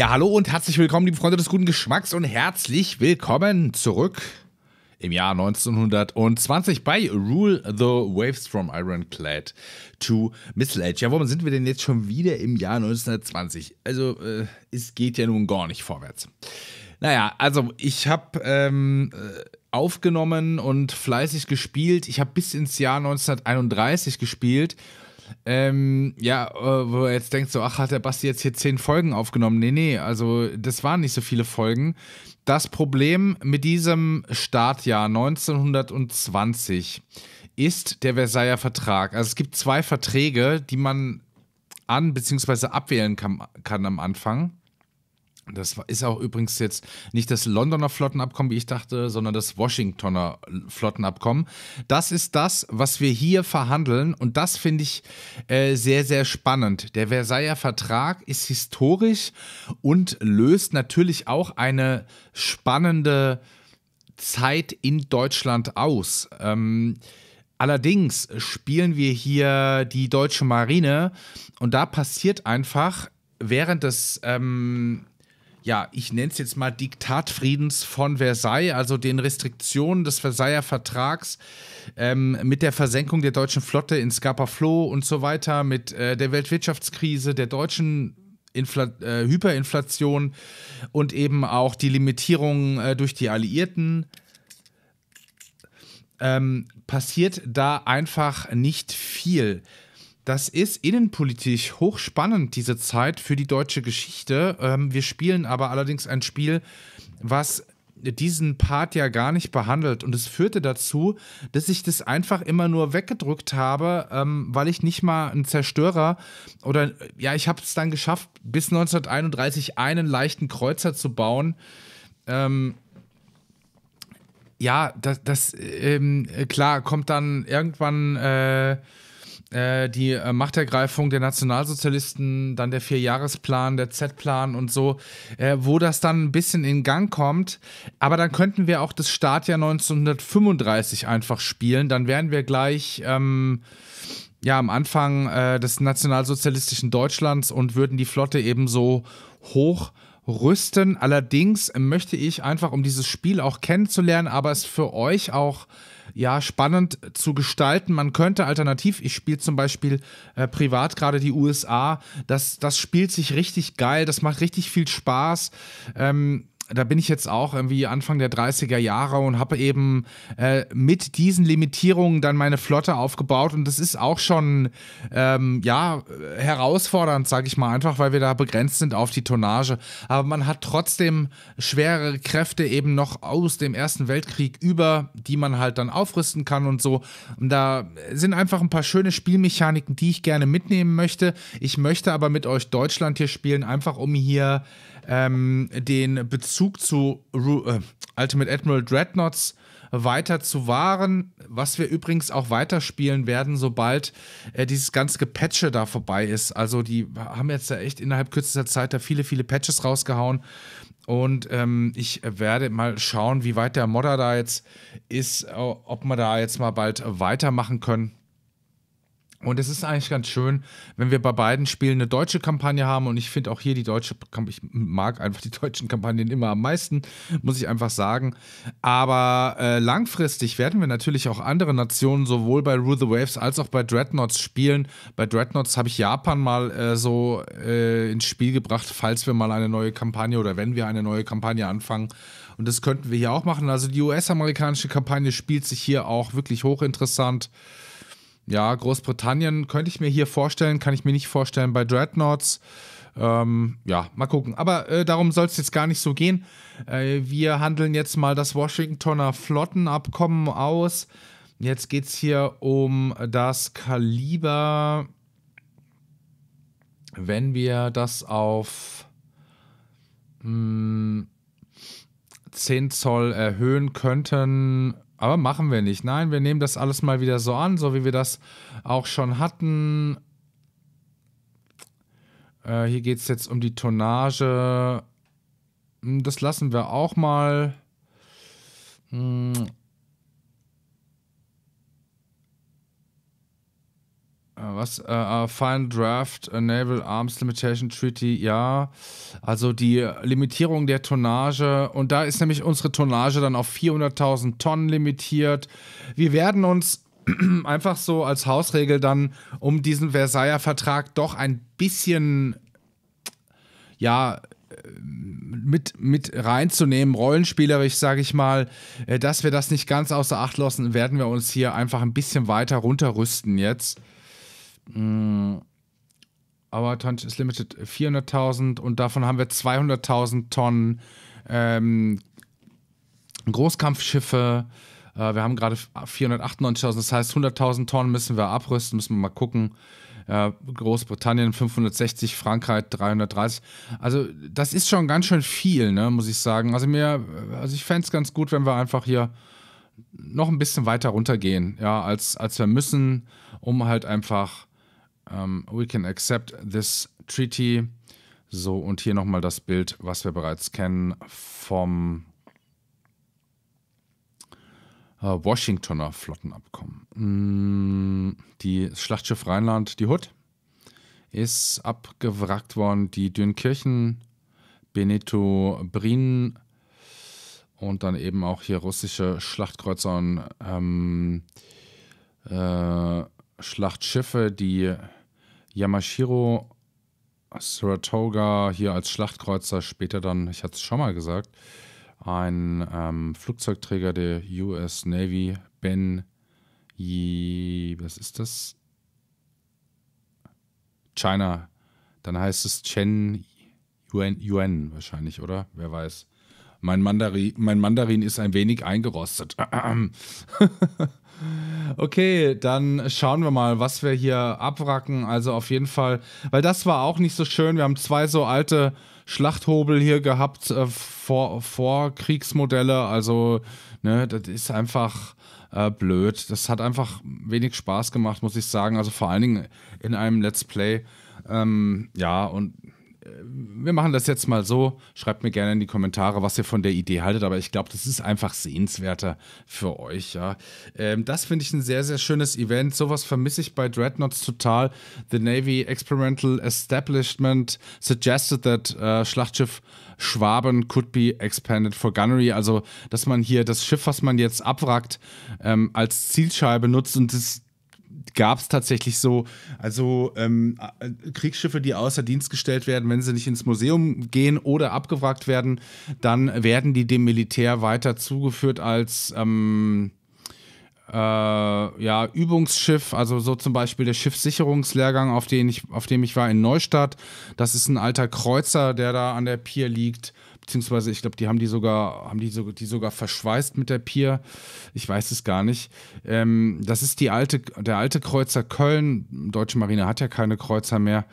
Ja, hallo und herzlich willkommen, liebe Freunde des guten Geschmacks und herzlich willkommen zurück im Jahr 1920 bei Rule the Waves from Ironclad to Missile Age. Ja, warum sind wir denn jetzt schon wieder im Jahr 1920? Also, äh, es geht ja nun gar nicht vorwärts. Naja, also ich habe ähm, äh, aufgenommen und fleißig gespielt. Ich habe bis ins Jahr 1931 gespielt ähm, ja, äh, wo er jetzt denkt, so, ach, hat der Basti jetzt hier zehn Folgen aufgenommen? Nee, nee, also das waren nicht so viele Folgen. Das Problem mit diesem Startjahr 1920 ist der Versailler Vertrag. Also es gibt zwei Verträge, die man an- bzw. abwählen kann, kann am Anfang. Das ist auch übrigens jetzt nicht das Londoner Flottenabkommen, wie ich dachte, sondern das Washingtoner Flottenabkommen. Das ist das, was wir hier verhandeln und das finde ich äh, sehr, sehr spannend. Der Versailler Vertrag ist historisch und löst natürlich auch eine spannende Zeit in Deutschland aus. Ähm, allerdings spielen wir hier die deutsche Marine und da passiert einfach während des... Ähm, ja, ich nenne es jetzt mal Diktatfriedens von Versailles, also den Restriktionen des Versailler Vertrags ähm, mit der Versenkung der deutschen Flotte in Scapa Flow und so weiter, mit äh, der Weltwirtschaftskrise, der deutschen Infl äh, Hyperinflation und eben auch die Limitierung äh, durch die Alliierten. Ähm, passiert da einfach nicht viel. Das ist innenpolitisch hochspannend, diese Zeit für die deutsche Geschichte. Ähm, wir spielen aber allerdings ein Spiel, was diesen Part ja gar nicht behandelt. Und es führte dazu, dass ich das einfach immer nur weggedrückt habe, ähm, weil ich nicht mal einen Zerstörer oder ja, ich habe es dann geschafft, bis 1931 einen leichten Kreuzer zu bauen. Ähm, ja, das, das ähm, klar, kommt dann irgendwann. Äh, äh, die äh, Machtergreifung der Nationalsozialisten, dann der Vierjahresplan, der Z-Plan und so, äh, wo das dann ein bisschen in Gang kommt. Aber dann könnten wir auch das Startjahr 1935 einfach spielen. Dann wären wir gleich. Ähm, ja, am Anfang äh, des nationalsozialistischen Deutschlands und würden die Flotte eben so hoch rüsten. Allerdings möchte ich einfach, um dieses Spiel auch kennenzulernen, aber es für euch auch äh, ja spannend zu gestalten. Man könnte alternativ, ich spiele zum Beispiel äh, privat gerade die USA, das, das spielt sich richtig geil, das macht richtig viel Spaß. Ähm, da bin ich jetzt auch irgendwie Anfang der 30er Jahre und habe eben äh, mit diesen Limitierungen dann meine Flotte aufgebaut und das ist auch schon ähm, ja herausfordernd, sage ich mal einfach, weil wir da begrenzt sind auf die Tonnage. Aber man hat trotzdem schwerere Kräfte eben noch aus dem Ersten Weltkrieg über, die man halt dann aufrüsten kann und so. Und da sind einfach ein paar schöne Spielmechaniken, die ich gerne mitnehmen möchte. Ich möchte aber mit euch Deutschland hier spielen, einfach um hier ähm, den Bezug zu Ru äh, Ultimate Admiral Dreadnoughts weiter zu wahren, was wir übrigens auch weiterspielen werden, sobald äh, dieses ganze Gepatche da vorbei ist. Also die haben jetzt ja echt innerhalb kürzester Zeit da viele, viele Patches rausgehauen. Und ähm, ich werde mal schauen, wie weit der Modder da jetzt ist, äh, ob wir da jetzt mal bald weitermachen können. Und es ist eigentlich ganz schön, wenn wir bei beiden Spielen eine deutsche Kampagne haben. Und ich finde auch hier die deutsche, Kampagne, ich mag einfach die deutschen Kampagnen immer am meisten, muss ich einfach sagen. Aber äh, langfristig werden wir natürlich auch andere Nationen sowohl bei Rue the Waves als auch bei Dreadnoughts spielen. Bei Dreadnoughts habe ich Japan mal äh, so äh, ins Spiel gebracht, falls wir mal eine neue Kampagne oder wenn wir eine neue Kampagne anfangen. Und das könnten wir hier auch machen. Also die US-amerikanische Kampagne spielt sich hier auch wirklich hochinteressant ja, Großbritannien könnte ich mir hier vorstellen, kann ich mir nicht vorstellen bei Dreadnoughts. Ähm, ja, mal gucken. Aber äh, darum soll es jetzt gar nicht so gehen. Äh, wir handeln jetzt mal das Washingtoner Flottenabkommen aus. Jetzt geht es hier um das Kaliber. Wenn wir das auf mh, hm, 10 Zoll erhöhen könnten, aber machen wir nicht. Nein, wir nehmen das alles mal wieder so an, so wie wir das auch schon hatten. Äh, hier geht es jetzt um die Tonnage. Hm, das lassen wir auch mal. Hm, Äh, was? Uh, äh, uh, äh, Fine Draft, Naval Arms Limitation Treaty, ja. Also die Limitierung der Tonnage. Und da ist nämlich unsere Tonnage dann auf 400.000 Tonnen limitiert. Wir werden uns einfach so als Hausregel dann um diesen Versailler Vertrag doch ein bisschen, ja, mit, mit reinzunehmen, rollenspielerisch, sage ich mal, dass wir das nicht ganz außer Acht lassen, werden wir uns hier einfach ein bisschen weiter runterrüsten jetzt. Mh, mm. Our Tonnage is Limited 400.000 äh, und davon haben wir 200.000 Tonnen ähm, Großkampfschiffe. Äh, wir haben gerade 498.000, das heißt 100.000 Tonnen müssen wir abrüsten, müssen wir mal gucken. Äh, Großbritannien 560, Frankreich 330. Also das ist schon ganz schön viel, ne, muss ich sagen. Also mir, also ich fände es ganz gut, wenn wir einfach hier noch ein bisschen weiter runtergehen, ja, als, als wir müssen, um halt einfach um, ähm, we can accept this treaty. So, und hier nochmal das Bild, was wir bereits kennen vom äh, Washingtoner Flottenabkommen. Mm, die Schlachtschiff Rheinland, die Hut, ist abgewrackt worden. Die Dünkirchen, Benito Brin und dann eben auch hier russische Schlachtkreuzer und ähm, äh, Schlachtschiffe, die Yamashiro Saratoga hier als Schlachtkreuzer, später dann, ich hatte es schon mal gesagt, ein ähm, Flugzeugträger der US Navy, Ben Yi, was ist das? China. Dann heißt es Chen Yuan, Yuan wahrscheinlich, oder? Wer weiß. Mein Mandarin, mein Mandarin ist ein wenig eingerostet. Okay, dann schauen wir mal, was wir hier abwracken. Also auf jeden Fall, weil das war auch nicht so schön. Wir haben zwei so alte Schlachthobel hier gehabt, äh, vor, vor Kriegsmodelle. Also, ne, das ist einfach äh, blöd. Das hat einfach wenig Spaß gemacht, muss ich sagen. Also vor allen Dingen in einem Let's Play. Ähm, ja, und wir machen das jetzt mal so. Schreibt mir gerne in die Kommentare, was ihr von der Idee haltet. Aber ich glaube, das ist einfach sehenswerter für euch. Ja. Ähm, das finde ich ein sehr, sehr schönes Event. Sowas vermisse ich bei Dreadnoughts total. The Navy Experimental Establishment suggested that uh, Schlachtschiff Schwaben could be expanded for gunnery. Also, dass man hier das Schiff, was man jetzt abwrackt, ähm, als Zielscheibe nutzt und das gab es tatsächlich so, also ähm, äh, Kriegsschiffe, die außer Dienst gestellt werden, wenn sie nicht ins Museum gehen oder abgewrackt werden, dann werden die dem Militär weiter zugeführt als ähm, äh, ja, Übungsschiff, also so zum Beispiel der Schiffssicherungslehrgang, auf, den ich, auf dem ich war in Neustadt. Das ist ein alter Kreuzer, der da an der Pier liegt beziehungsweise ich glaube, die haben die sogar, haben die, so, die sogar verschweißt mit der Pier. Ich weiß es gar nicht. Ähm, das ist die alte, der alte Kreuzer Köln. Die Deutsche Marine hat ja keine Kreuzer mehr.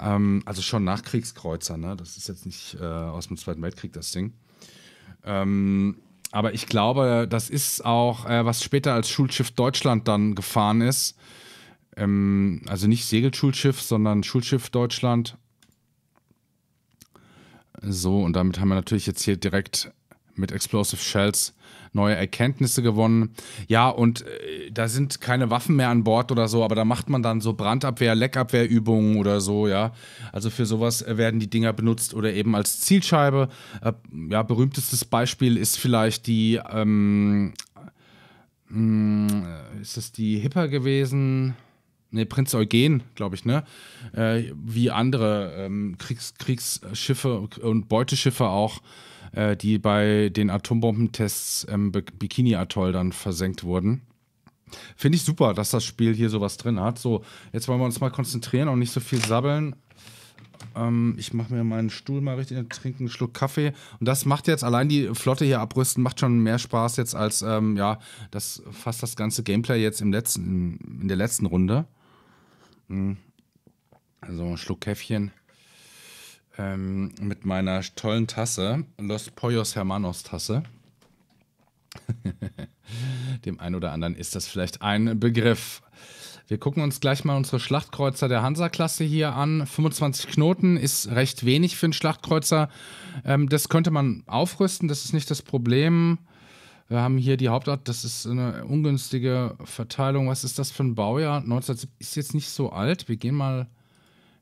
Ähm, also schon Nachkriegskreuzer, ne? Das ist jetzt nicht äh, aus dem Zweiten Weltkrieg das Ding. Ähm, aber ich glaube, das ist auch, äh, was später als Schulschiff Deutschland dann gefahren ist. Ähm, also nicht Segelschulschiff, sondern Schulschiff Deutschland so, und damit haben wir natürlich jetzt hier direkt mit Explosive Shells neue Erkenntnisse gewonnen. Ja, und äh, da sind keine Waffen mehr an Bord oder so, aber da macht man dann so Brandabwehr, Leckabwehrübungen oder so, ja. Also für sowas werden die Dinger benutzt oder eben als Zielscheibe. Äh, ja, berühmtestes Beispiel ist vielleicht die, ähm, mh, hm, ist das die Hipper gewesen? ne, Prinz Eugen, glaube ich, ne? Äh, wie andere ähm, Kriegs Kriegsschiffe und Beuteschiffe auch, äh, die bei den Atombombentests ähm, Bikini-Atoll dann versenkt wurden. Finde ich super, dass das Spiel hier sowas drin hat. So, jetzt wollen wir uns mal konzentrieren und nicht so viel sabbeln. Ähm, ich mache mir meinen Stuhl mal richtig, trinke einen Schluck Kaffee. Und das macht jetzt allein die Flotte hier abrüsten, macht schon mehr Spaß jetzt als, ähm, ja, das fast das ganze Gameplay jetzt im letzten, in der letzten Runde. Hm. Also ein Schluck Käffchen ähm, mit meiner tollen Tasse, Los Pollos Hermanos Tasse. Dem einen oder anderen ist das vielleicht ein Begriff. Wir gucken uns gleich mal unsere Schlachtkreuzer der Hansa-Klasse hier an. 25 Knoten ist recht wenig für einen Schlachtkreuzer. Ähm, das könnte man aufrüsten, das ist nicht das Problem. Wir haben hier die Hauptart, das ist eine ungünstige Verteilung. Was ist das für ein Baujahr? 1970 ist jetzt nicht so alt. Wir gehen mal,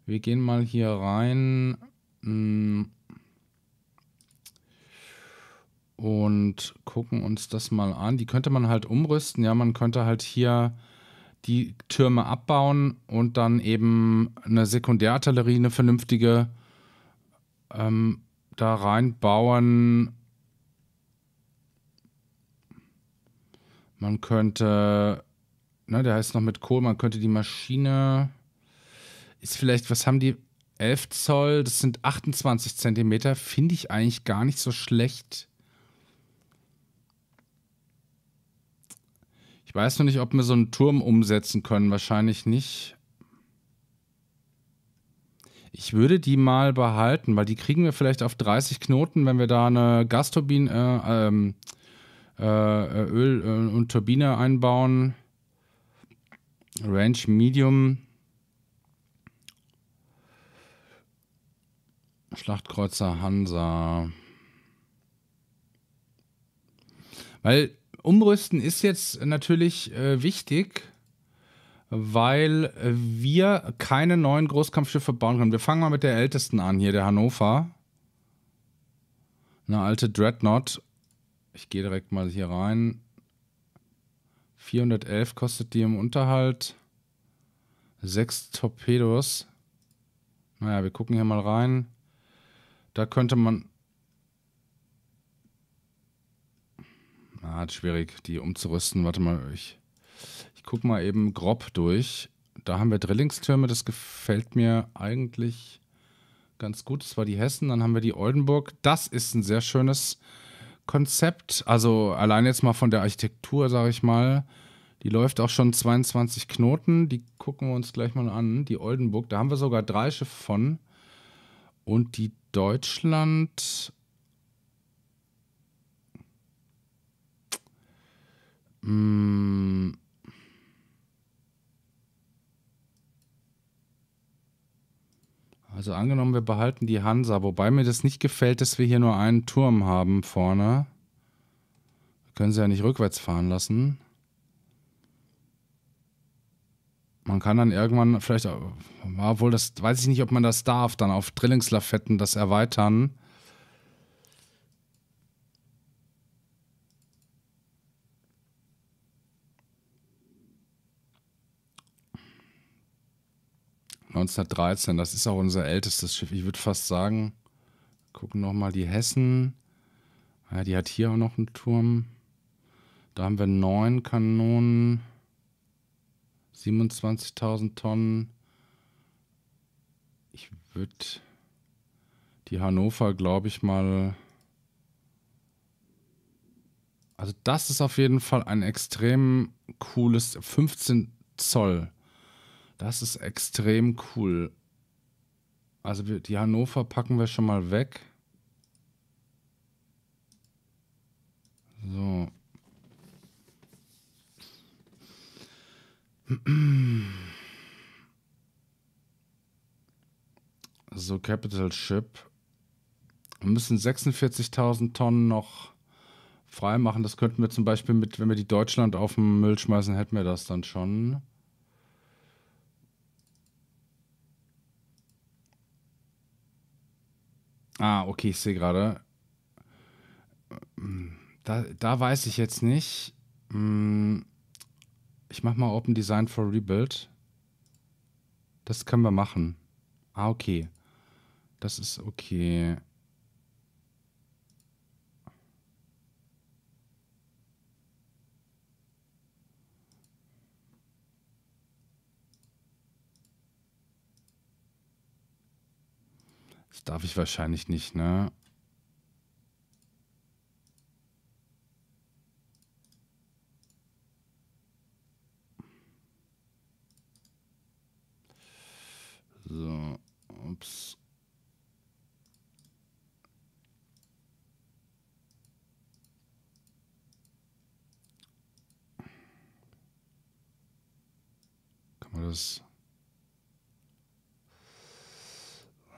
wir gehen mal hier rein. Mm. Und gucken uns das mal an. Die könnte man halt umrüsten. Ja, man könnte halt hier die Türme abbauen und dann eben eine Sekundärartillerie, eine vernünftige, ähm, da reinbauen Man könnte, ne, der heißt noch mit Kohl, man könnte die Maschine, ist vielleicht, was haben die? 11 Zoll, das sind 28 Zentimeter, finde ich eigentlich gar nicht so schlecht. Ich weiß noch nicht, ob wir so einen Turm umsetzen können, wahrscheinlich nicht. Ich würde die mal behalten, weil die kriegen wir vielleicht auf 30 Knoten, wenn wir da eine Gasturbine, äh, ähm, äh, äh, Öl äh, und Turbine einbauen. Range Medium. Schlachtkreuzer Hansa. Weil umrüsten ist jetzt natürlich äh, wichtig, weil wir keine neuen Großkampfschiffe bauen können. Wir fangen mal mit der ältesten an hier, der Hannover. Eine alte Dreadnought. Ich gehe direkt mal hier rein. 411 kostet die im Unterhalt. Sechs Torpedos. Naja, wir gucken hier mal rein. Da könnte man... Ah, schwierig, die umzurüsten. Warte mal, ich, ich gucke mal eben grob durch. Da haben wir Drillingstürme, das gefällt mir eigentlich ganz gut. Das war die Hessen, dann haben wir die Oldenburg. Das ist ein sehr schönes Konzept. Also allein jetzt mal von der Architektur, sage ich mal. Die läuft auch schon 22 Knoten. Die gucken wir uns gleich mal an. Die Oldenburg, da haben wir sogar drei Schiffe von. Und die Deutschland. Hm. Also angenommen, wir behalten die Hansa, wobei mir das nicht gefällt, dass wir hier nur einen Turm haben vorne. Wir können sie ja nicht rückwärts fahren lassen. Man kann dann irgendwann vielleicht, obwohl das, weiß ich nicht, ob man das darf, dann auf Drillingslafetten das erweitern 1913, das ist auch unser ältestes Schiff. Ich würde fast sagen, gucken nochmal die Hessen. Ja, die hat hier auch noch einen Turm. Da haben wir neun Kanonen, 27.000 Tonnen. Ich würde die Hannover, glaube ich, mal... Also das ist auf jeden Fall ein extrem cooles 15 Zoll das ist extrem cool. Also wir, die Hannover packen wir schon mal weg. So. So, Capital Ship. Wir müssen 46.000 Tonnen noch freimachen. Das könnten wir zum Beispiel mit, wenn wir die Deutschland auf den Müll schmeißen, hätten wir das dann schon. Ah, okay, ich sehe gerade. Hm, da, da weiß ich jetzt nicht. Hm, ich mache mal Open Design for Rebuild. Das können wir machen. Ah, okay. Das ist okay. darf ich wahrscheinlich nicht, ne? So, ups. Kann man das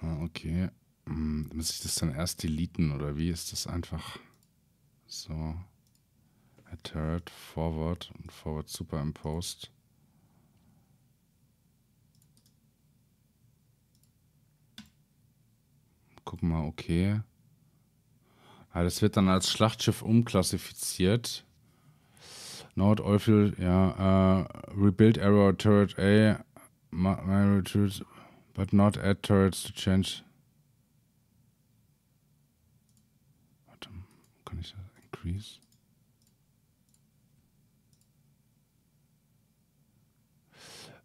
Ah, okay. Hm, muss ich das dann erst deleten oder wie ist das einfach? So. Turret, Forward und Forward Superimposed. Gucken mal, okay. Ah, das wird dann als Schlachtschiff umklassifiziert. Nord Oilfield, ja, uh, Rebuild Error Turret A, My, Turret But not add turrets to change. Warte, kann ich das increase?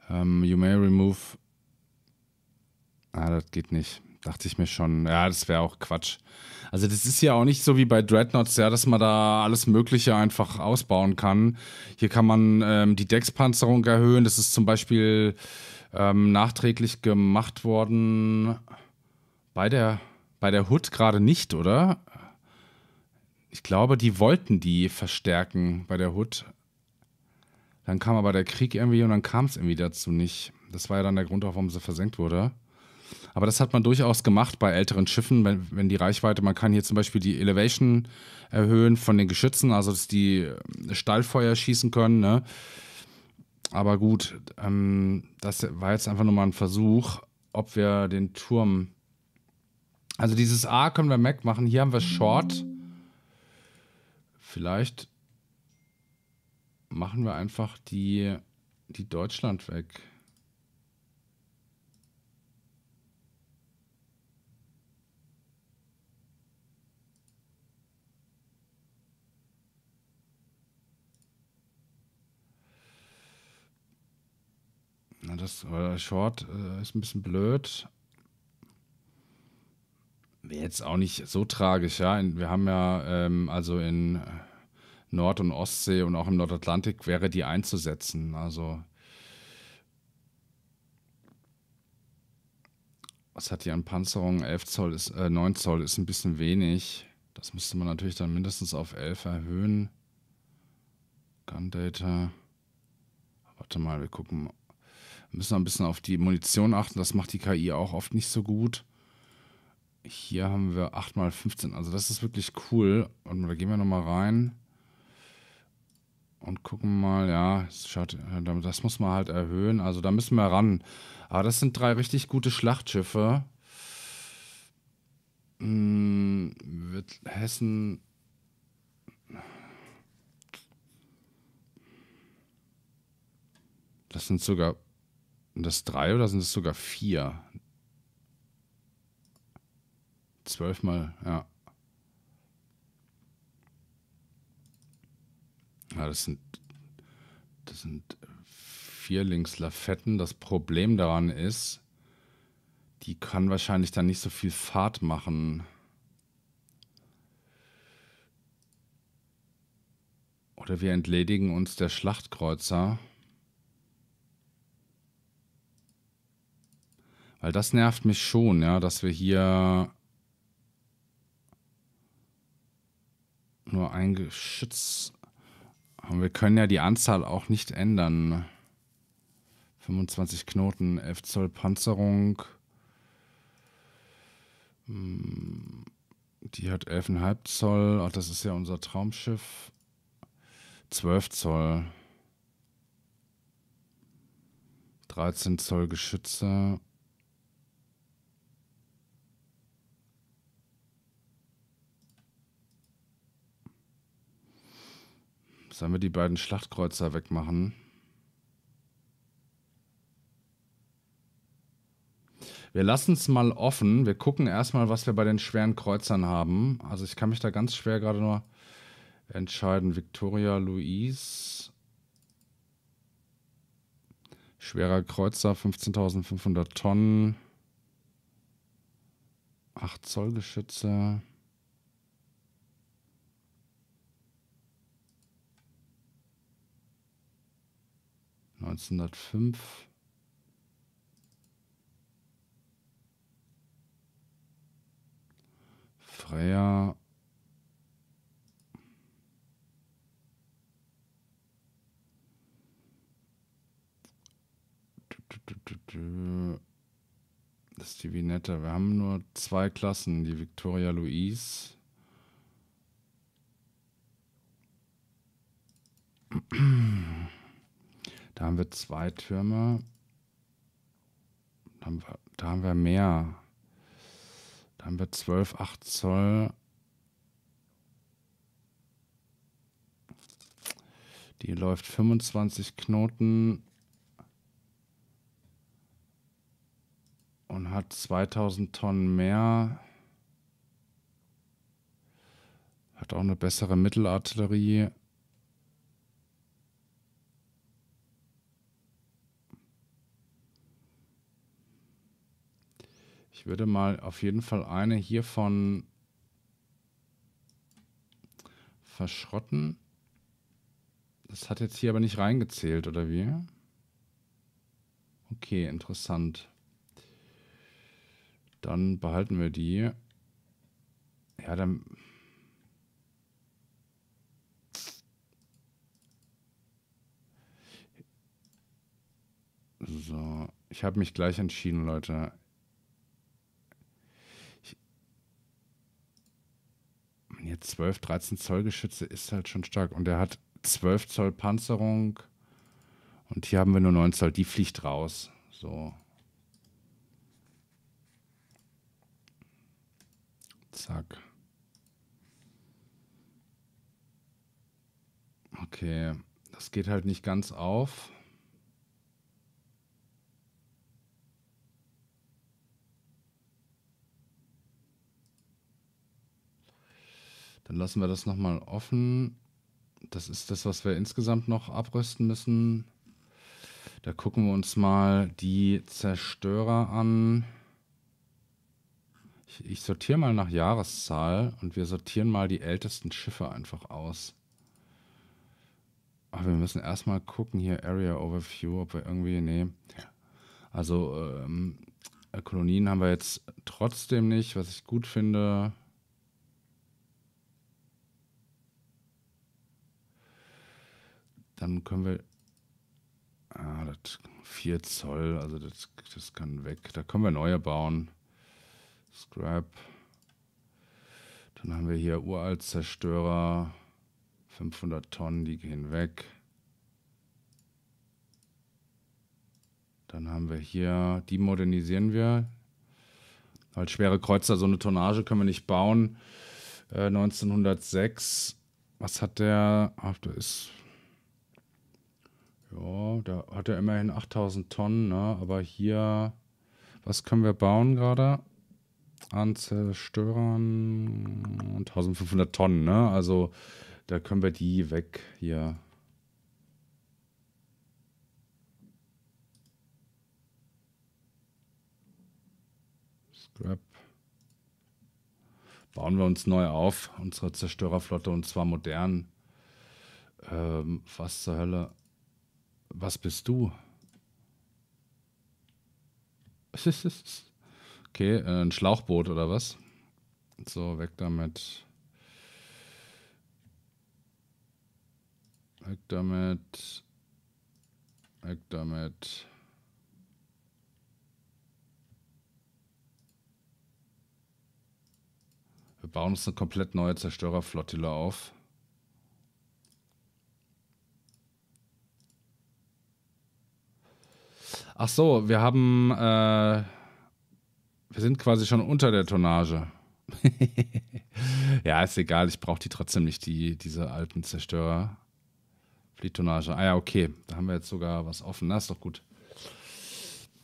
Um, ähm, you may remove. Ah, das geht nicht. Dachte ich mir schon. Ja, das wäre auch Quatsch. Also, das ist ja auch nicht so wie bei Dreadnoughts, ja, dass man da alles Mögliche einfach ausbauen kann. Hier kann man ähm, die Deckspanzerung erhöhen. Das ist zum Beispiel ähm, nachträglich gemacht worden bei der, bei der Hood gerade nicht, oder? Ich glaube, die wollten die verstärken bei der Hood. Dann kam aber der Krieg irgendwie und dann kam es irgendwie dazu nicht. Das war ja dann der Grund, auch, warum sie versenkt wurde. Aber das hat man durchaus gemacht bei älteren Schiffen, wenn, wenn die Reichweite, man kann hier zum Beispiel die Elevation erhöhen von den Geschützen, also dass die ähm, Stallfeuer schießen können. Ne? Aber gut, ähm, das war jetzt einfach nur mal ein Versuch, ob wir den Turm. Also dieses A können wir Mac machen. Hier haben wir Short. Vielleicht machen wir einfach die, die Deutschland weg. Na, das äh, Short äh, ist ein bisschen blöd. Wäre jetzt auch nicht so tragisch, ja. wir haben ja, ähm, also in Nord- und Ostsee und auch im Nordatlantik wäre die einzusetzen. Also. Was hat die an Panzerung? 11 Zoll ist, äh, 9 Zoll ist ein bisschen wenig. Das müsste man natürlich dann mindestens auf 11 erhöhen. Gun Data. Warte mal, wir gucken Müssen wir ein bisschen auf die Munition achten. Das macht die KI auch oft nicht so gut. Hier haben wir 8x15. Also das ist wirklich cool. Und da gehen wir nochmal rein. Und gucken mal, ja, äh, das muss man halt erhöhen. Also da müssen wir ran. Aber das sind drei richtig gute Schlachtschiffe. Hm, wird Hessen Das sind sogar sind das drei oder sind es sogar vier? Zwölfmal, ja. Ja, das sind, das sind Vierlingslafetten. Das Problem daran ist, die kann wahrscheinlich dann nicht so viel Fahrt machen. Oder wir entledigen uns der Schlachtkreuzer. Weil das nervt mich schon, ja, dass wir hier nur ein Geschütz haben. Wir können ja die Anzahl auch nicht ändern. 25 Knoten, 11 Zoll Panzerung. Hm, die hat 11,5 Zoll. Ach, das ist ja unser Traumschiff. 12 Zoll. 13 Zoll Geschütze. Sollen wir die beiden Schlachtkreuzer wegmachen? Wir lassen es mal offen. Wir gucken erstmal, was wir bei den schweren Kreuzern haben. Also ich kann mich da ganz schwer gerade nur entscheiden. Victoria Luis. Schwerer Kreuzer, 15.500 Tonnen. 8 Zoll Geschütze. 1905. Freya. Das ist die Vinetta. Wir haben nur zwei Klassen, die Victoria Louise. Da haben wir zwei Türme. Da haben wir, da haben wir mehr. Da haben wir 12, 8 Zoll. Die läuft 25 Knoten und hat 2000 Tonnen mehr. Hat auch eine bessere Mittelartillerie. Ich würde mal auf jeden Fall eine hiervon verschrotten. Das hat jetzt hier aber nicht reingezählt, oder wie? Okay, interessant. Dann behalten wir die. Ja, dann... So, ich habe mich gleich entschieden, Leute. jetzt 12, 13 Zoll Geschütze ist halt schon stark. Und er hat 12 Zoll Panzerung. Und hier haben wir nur 9 Zoll. Die fliegt raus. So. Zack. Okay. Das geht halt nicht ganz auf. Dann lassen wir das nochmal offen. Das ist das, was wir insgesamt noch abrüsten müssen. Da gucken wir uns mal die Zerstörer an. Ich, ich sortiere mal nach Jahreszahl und wir sortieren mal die ältesten Schiffe einfach aus. Aber ah, wir müssen erstmal gucken hier Area Overview, ob wir irgendwie, nee. Also ähm, Kolonien haben wir jetzt trotzdem nicht, was ich gut finde. Dann können wir. Ah, das 4 Zoll, also das, das kann weg. Da können wir neue bauen. Scrap. Dann haben wir hier Uraltzerstörer. 500 Tonnen, die gehen weg. Dann haben wir hier, die modernisieren wir. Halt schwere Kreuzer, so eine Tonnage können wir nicht bauen. Äh, 1906. Was hat der? Ach, da ist ja, da hat er immerhin 8000 Tonnen, ne? aber hier, was können wir bauen gerade? An Zerstörern 1500 Tonnen, ne? Also da können wir die weg hier. Scrap. Bauen wir uns neu auf, unsere Zerstörerflotte, und zwar modern. Ähm, was zur Hölle? Was bist du? Okay, äh, ein Schlauchboot oder was? So, weg damit. Weg damit. Weg damit. Wir bauen uns eine komplett neue Zerstörerflottille auf. Ach so, wir haben, äh, wir sind quasi schon unter der Tonnage. ja, ist egal, ich brauche die trotzdem nicht, die, diese alten Zerstörer. Fliettonnage. Ah ja, okay, da haben wir jetzt sogar was offen. Na, ist doch gut.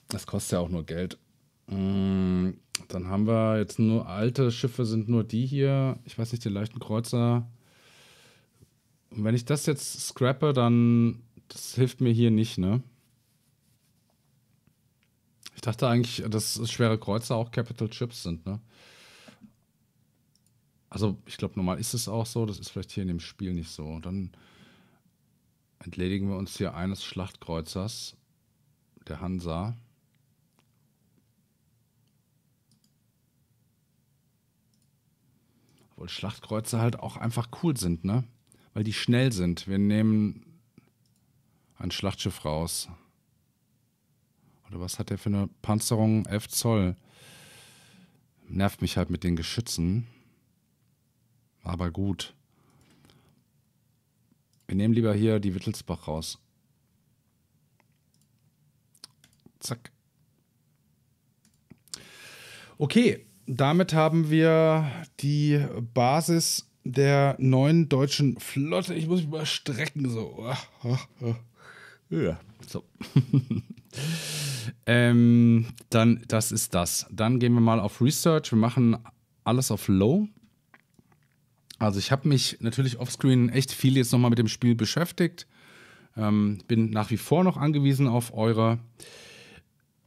Das kostet ja auch nur Geld. Mm, dann haben wir jetzt nur alte Schiffe, sind nur die hier. Ich weiß nicht, die leichten Kreuzer. Und wenn ich das jetzt scrappe, dann das hilft mir hier nicht, ne? Ich dachte eigentlich, dass schwere Kreuzer auch Capital Chips sind, ne? Also, ich glaube, normal ist es auch so. Das ist vielleicht hier in dem Spiel nicht so. Dann entledigen wir uns hier eines Schlachtkreuzers, der Hansa. Obwohl Schlachtkreuzer halt auch einfach cool sind, ne? Weil die schnell sind. Wir nehmen ein Schlachtschiff raus. Oder was hat der für eine Panzerung? 11 Zoll. Nervt mich halt mit den Geschützen. Aber gut. Wir nehmen lieber hier die Wittelsbach raus. Zack. Okay, damit haben wir die Basis der neuen deutschen Flotte. Ich muss mich mal strecken, so. Ja, so. Ähm, dann, das ist das. Dann gehen wir mal auf Research. Wir machen alles auf Low. Also ich habe mich natürlich offscreen echt viel jetzt nochmal mit dem Spiel beschäftigt. Ähm, bin nach wie vor noch angewiesen auf eure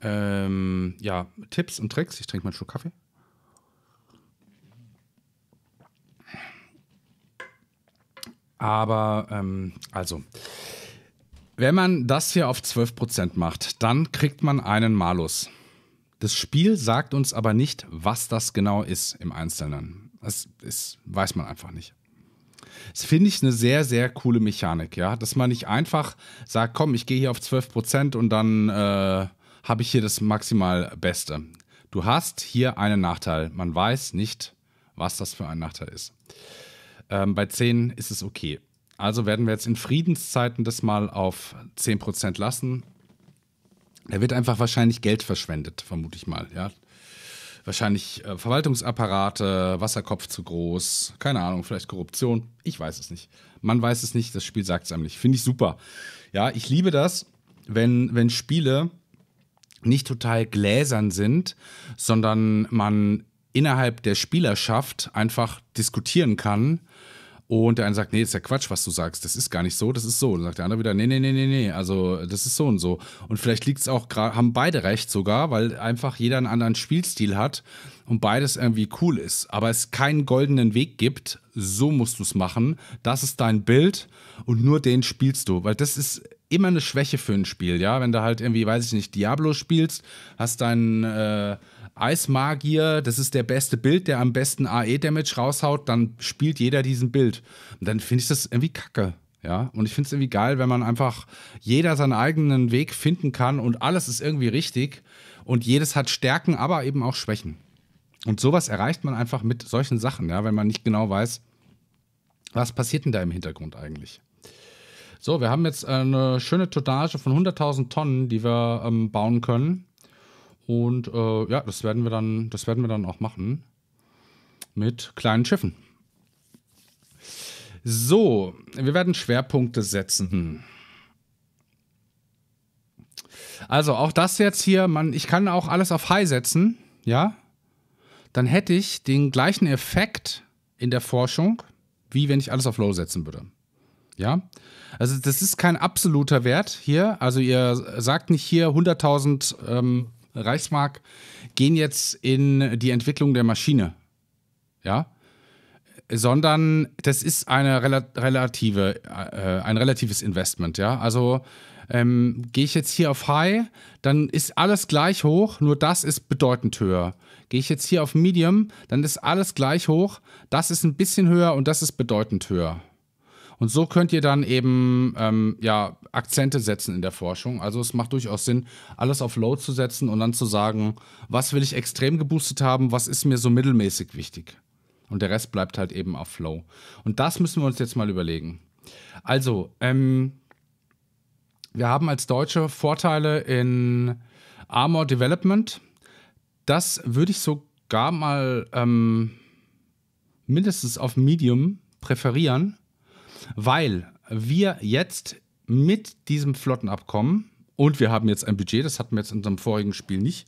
ähm, ja, Tipps und Tricks. Ich trinke mal einen Schluck Kaffee. Aber ähm, also, wenn man das hier auf 12% macht, dann kriegt man einen Malus. Das Spiel sagt uns aber nicht, was das genau ist im Einzelnen. Das ist, weiß man einfach nicht. Das finde ich eine sehr, sehr coole Mechanik, ja. Dass man nicht einfach sagt, komm, ich gehe hier auf 12% und dann äh, habe ich hier das maximal Beste. Du hast hier einen Nachteil. Man weiß nicht, was das für ein Nachteil ist. Ähm, bei 10 ist es okay. Also werden wir jetzt in Friedenszeiten das mal auf 10% lassen. Da wird einfach wahrscheinlich Geld verschwendet, vermute ich mal. Ja? Wahrscheinlich äh, Verwaltungsapparate, Wasserkopf zu groß, keine Ahnung, vielleicht Korruption. Ich weiß es nicht. Man weiß es nicht, das Spiel sagt es einem nicht. Finde ich super. Ja, ich liebe das, wenn, wenn Spiele nicht total gläsern sind, sondern man innerhalb der Spielerschaft einfach diskutieren kann und der eine sagt, nee, ist ja Quatsch, was du sagst. Das ist gar nicht so, das ist so. Und dann sagt der andere wieder, nee, nee, nee, nee, nee. Also das ist so und so. Und vielleicht liegt es auch gerade, haben beide recht sogar, weil einfach jeder einen anderen Spielstil hat und beides irgendwie cool ist. Aber es keinen goldenen Weg gibt, so musst du es machen. Das ist dein Bild und nur den spielst du. Weil das ist immer eine Schwäche für ein Spiel, ja. Wenn du halt irgendwie, weiß ich nicht, Diablo spielst, hast deinen. Äh, Eismagier, das ist der beste Bild, der am besten AE-Damage raushaut, dann spielt jeder diesen Bild. Und dann finde ich das irgendwie kacke. Ja, und ich finde es irgendwie geil, wenn man einfach jeder seinen eigenen Weg finden kann und alles ist irgendwie richtig und jedes hat Stärken, aber eben auch Schwächen. Und sowas erreicht man einfach mit solchen Sachen, ja, wenn man nicht genau weiß, was passiert denn da im Hintergrund eigentlich. So, wir haben jetzt äh, eine schöne Tonnage von 100.000 Tonnen, die wir ähm, bauen können. Und äh, ja, das werden wir dann, das werden wir dann auch machen. Mit kleinen Schiffen. So, wir werden Schwerpunkte setzen. Hm. Also auch das jetzt hier, man, ich kann auch alles auf High setzen, ja. Dann hätte ich den gleichen Effekt in der Forschung, wie wenn ich alles auf Low setzen würde. Ja, also das ist kein absoluter Wert hier. Also ihr sagt nicht hier 100.000 ähm, Reichsmark gehen jetzt in die Entwicklung der Maschine. Ja? Sondern das ist eine rel relative, äh, ein relatives Investment, ja. Also ähm, gehe ich jetzt hier auf High, dann ist alles gleich hoch, nur das ist bedeutend höher. Gehe ich jetzt hier auf Medium, dann ist alles gleich hoch, das ist ein bisschen höher und das ist bedeutend höher. Und so könnt ihr dann eben ähm, ja, Akzente setzen in der Forschung. Also es macht durchaus Sinn, alles auf Low zu setzen und dann zu sagen, was will ich extrem geboostet haben, was ist mir so mittelmäßig wichtig. Und der Rest bleibt halt eben auf Low. Und das müssen wir uns jetzt mal überlegen. Also, ähm, wir haben als Deutsche Vorteile in Armor Development. Das würde ich sogar mal ähm, mindestens auf Medium präferieren, weil wir jetzt mit diesem Flottenabkommen und wir haben jetzt ein Budget, das hatten wir jetzt in unserem vorigen Spiel nicht,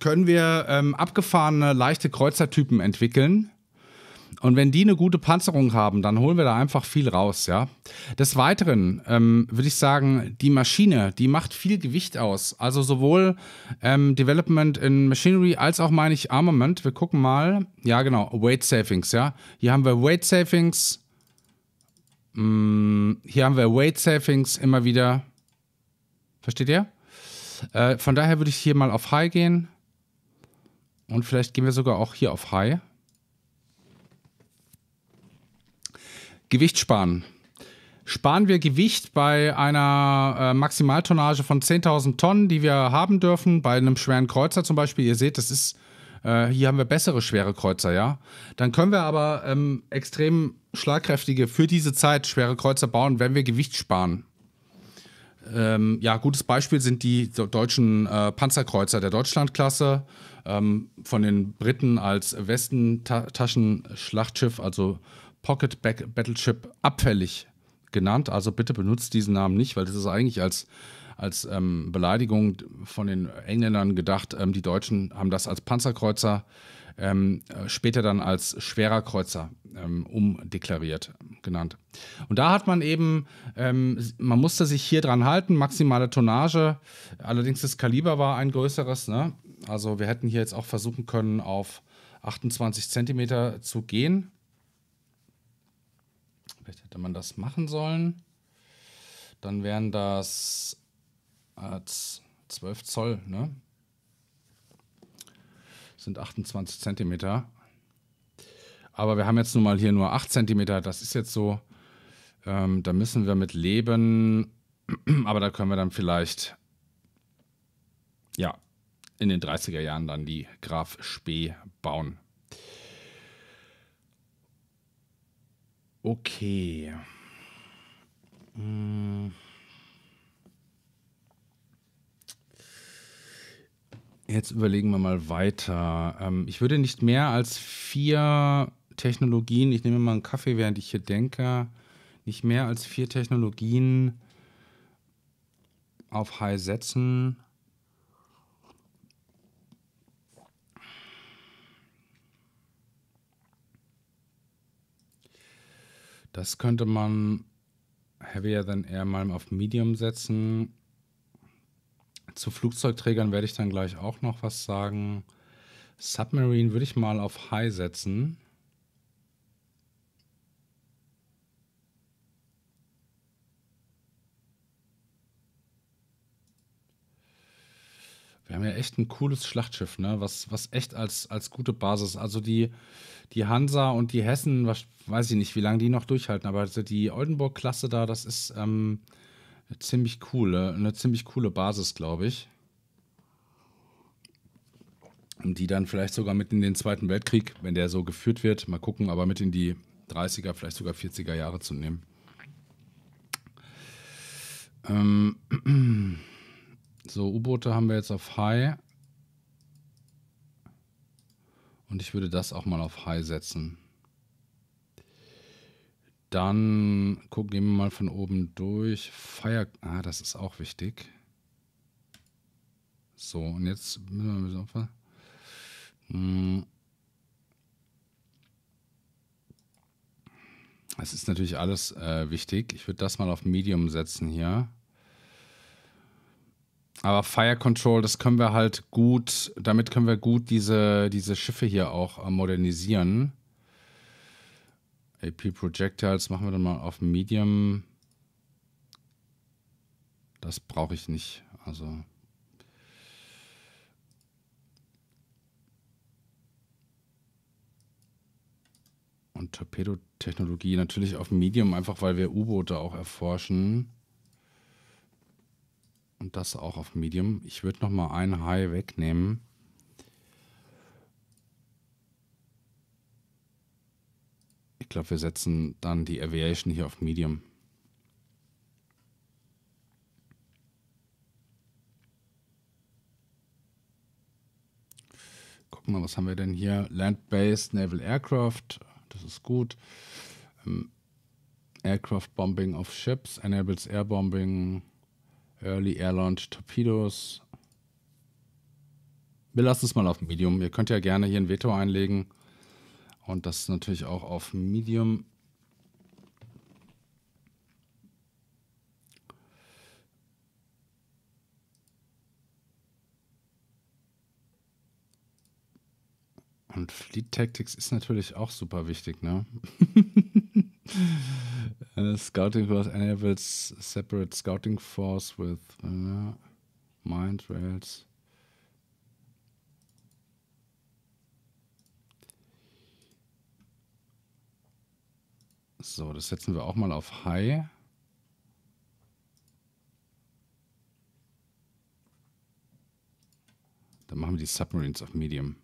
können wir ähm, abgefahrene, leichte Kreuzertypen entwickeln. Und wenn die eine gute Panzerung haben, dann holen wir da einfach viel raus, ja. Des Weiteren ähm, würde ich sagen, die Maschine, die macht viel Gewicht aus. Also sowohl ähm, Development in Machinery als auch, meine ich, Armament. Wir gucken mal. Ja, genau, Weight Savings, ja. Hier haben wir Weight Savings, Mm, hier haben wir Weight Savings immer wieder. Versteht ihr? Äh, von daher würde ich hier mal auf High gehen. Und vielleicht gehen wir sogar auch hier auf High. Gewicht sparen. Sparen wir Gewicht bei einer äh, Maximaltonnage von 10.000 Tonnen, die wir haben dürfen, bei einem schweren Kreuzer zum Beispiel. Ihr seht, das ist, äh, hier haben wir bessere schwere Kreuzer, ja. Dann können wir aber ähm, extrem schlagkräftige, für diese Zeit schwere Kreuzer bauen, wenn wir Gewicht sparen. Ähm, ja, gutes Beispiel sind die deutschen äh, Panzerkreuzer der Deutschlandklasse, ähm, von den Briten als Westentaschenschlachtschiff, also Pocket Battleship, abfällig genannt. Also bitte benutzt diesen Namen nicht, weil das ist eigentlich als, als ähm, Beleidigung von den Engländern gedacht. Ähm, die Deutschen haben das als Panzerkreuzer äh, ähm, später dann als schwerer Kreuzer ähm, umdeklariert genannt. Und da hat man eben, ähm, man musste sich hier dran halten, maximale Tonnage, allerdings das Kaliber war ein größeres. Ne? Also wir hätten hier jetzt auch versuchen können, auf 28 Zentimeter zu gehen. Vielleicht hätte man das machen sollen. Dann wären das äh, 12 Zoll, ne? sind 28 cm. Aber wir haben jetzt nun mal hier nur 8 cm, Das ist jetzt so, ähm, da müssen wir mit leben. Aber da können wir dann vielleicht, ja, in den 30er Jahren dann die Graf Spee bauen. Okay. Hm. Jetzt überlegen wir mal weiter. Ähm, ich würde nicht mehr als vier Technologien, ich nehme mal einen Kaffee, während ich hier denke, nicht mehr als vier Technologien auf High setzen. Das könnte man Heavier Than Air mal auf Medium setzen. Zu Flugzeugträgern werde ich dann gleich auch noch was sagen. Submarine würde ich mal auf High setzen. Wir haben ja echt ein cooles Schlachtschiff, ne? Was, was echt als, als gute Basis. Also die, die Hansa und die Hessen, was, weiß ich nicht, wie lange die noch durchhalten, aber die Oldenburg-Klasse da, das ist, ähm, eine ziemlich coole, ne? eine ziemlich coole Basis, glaube ich. Und die dann vielleicht sogar mit in den Zweiten Weltkrieg, wenn der so geführt wird, mal gucken, aber mit in die 30er, vielleicht sogar 40er Jahre zu nehmen. Ähm, so, U-Boote haben wir jetzt auf High. Und ich würde das auch mal auf High setzen. Dann gucken wir mal von oben durch. Fire. Ah, das ist auch wichtig. So, und jetzt müssen wir ein bisschen aufpassen. Es hm. ist natürlich alles äh, wichtig. Ich würde das mal auf Medium setzen hier. Aber Fire Control, das können wir halt gut, damit können wir gut diese, diese Schiffe hier auch äh, modernisieren. AP Projectiles machen wir dann mal auf Medium. Das brauche ich nicht. Also. Und Torpedotechnologie natürlich auf Medium, einfach weil wir U-Boote auch erforschen. Und das auch auf Medium. Ich würde nochmal ein High wegnehmen. Ich glaube, wir setzen dann die Aviation hier auf Medium. Gucken wir, mal, was haben wir denn hier? Land-based Naval Aircraft, das ist gut. Ähm, Aircraft Bombing of Ships enables Air Bombing, Early Air Launch Torpedoes. Wir lassen es mal auf Medium. Ihr könnt ja gerne hier ein Veto einlegen. Und das natürlich auch auf Medium. Und Fleet Tactics ist natürlich auch super wichtig, ne? Äh, scouting Force enables separate Scouting Force with uh, Mind Rails. So, das setzen wir auch mal auf High. Dann machen wir die Submarines auf Medium.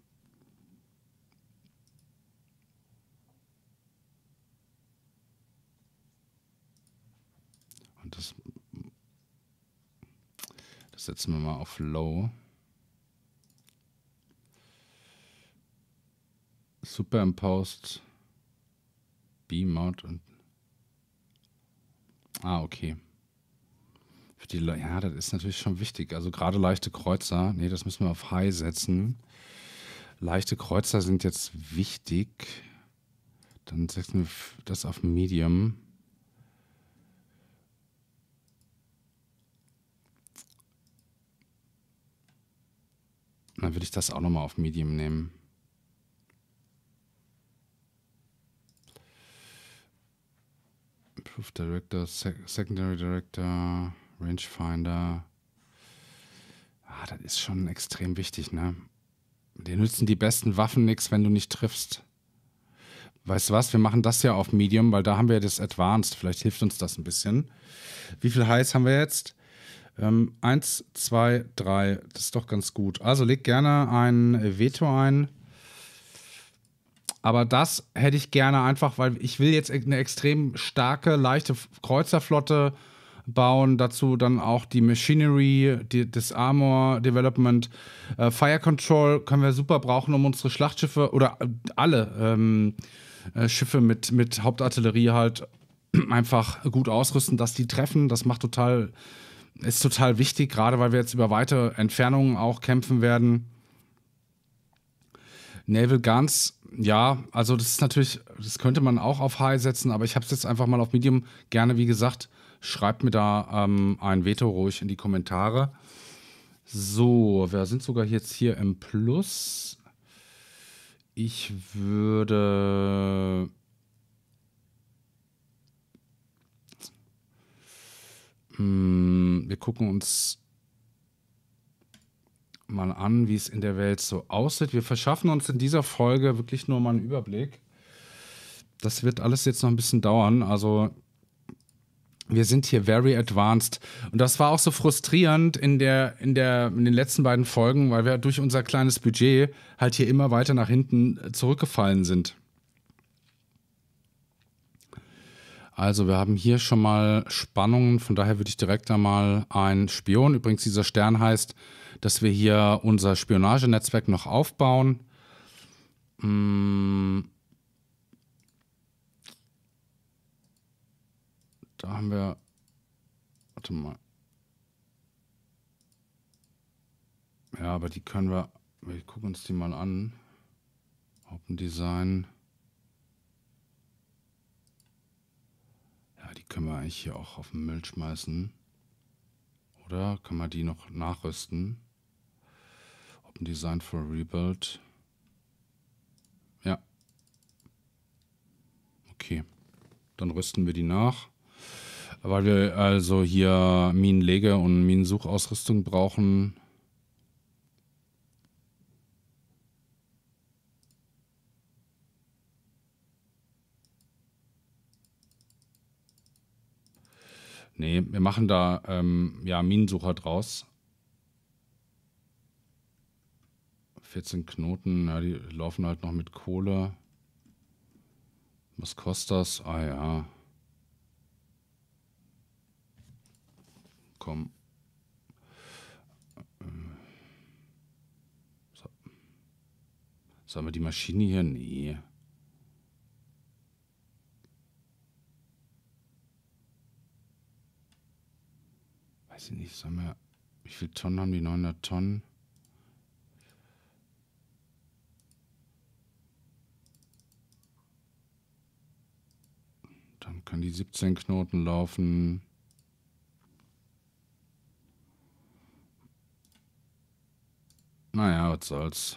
Und das, das setzen wir mal auf Low. Superimposed die Maut und. Ah, okay. Für die ja, das ist natürlich schon wichtig. Also gerade leichte Kreuzer, nee, das müssen wir auf High setzen. Leichte Kreuzer sind jetzt wichtig. Dann setzen wir das auf Medium. Dann würde ich das auch nochmal auf Medium nehmen. Proof Director, Sec Secondary Director, Rangefinder. Ah, das ist schon extrem wichtig, ne? Dir nützen die besten Waffen nichts, wenn du nicht triffst. Weißt du was? Wir machen das ja auf Medium, weil da haben wir das Advanced. Vielleicht hilft uns das ein bisschen. Wie viel Heiß haben wir jetzt? Ähm, eins, zwei, drei. Das ist doch ganz gut. Also leg gerne ein Veto ein. Aber das hätte ich gerne einfach, weil ich will jetzt eine extrem starke, leichte Kreuzerflotte bauen. Dazu dann auch die Machinery, die, das Armor Development, äh, Fire Control können wir super brauchen, um unsere Schlachtschiffe oder äh, alle ähm, äh, Schiffe mit, mit Hauptartillerie halt einfach gut ausrüsten, dass die treffen. Das macht total, ist total wichtig, gerade weil wir jetzt über weite Entfernungen auch kämpfen werden. Naval Guns ja, also das ist natürlich, das könnte man auch auf High setzen, aber ich habe es jetzt einfach mal auf Medium. Gerne, wie gesagt, schreibt mir da ähm, ein Veto ruhig in die Kommentare. So, wir sind sogar jetzt hier im Plus. Ich würde. Hm, wir gucken uns mal an, wie es in der Welt so aussieht. Wir verschaffen uns in dieser Folge wirklich nur mal einen Überblick. Das wird alles jetzt noch ein bisschen dauern. Also wir sind hier very advanced. Und das war auch so frustrierend in, der, in, der, in den letzten beiden Folgen, weil wir durch unser kleines Budget halt hier immer weiter nach hinten äh, zurückgefallen sind. Also wir haben hier schon mal Spannungen, von daher würde ich direkt da mal einen Spion, übrigens dieser Stern heißt dass wir hier unser Spionagenetzwerk noch aufbauen. Mm. Da haben wir. Warte mal. Ja, aber die können wir. Wir gucken uns die mal an. Open Design. Ja, die können wir eigentlich hier auch auf den Müll schmeißen. Oder können wir die noch nachrüsten? Design for Rebuild. Ja. Okay. Dann rüsten wir die nach. Weil wir also hier Minenlege und Minensuchausrüstung brauchen. Nee, wir machen da ähm, ja, Minensucher draus. 14 Knoten, ja, die laufen halt noch mit Kohle. Was kostet das? Ah ja. Komm. Sollen wir die Maschine hier? Nee. Weiß ich nicht, sollen wir. Wie viele Tonnen haben die? 900 Tonnen? Dann können die 17 Knoten laufen. Naja, was soll's.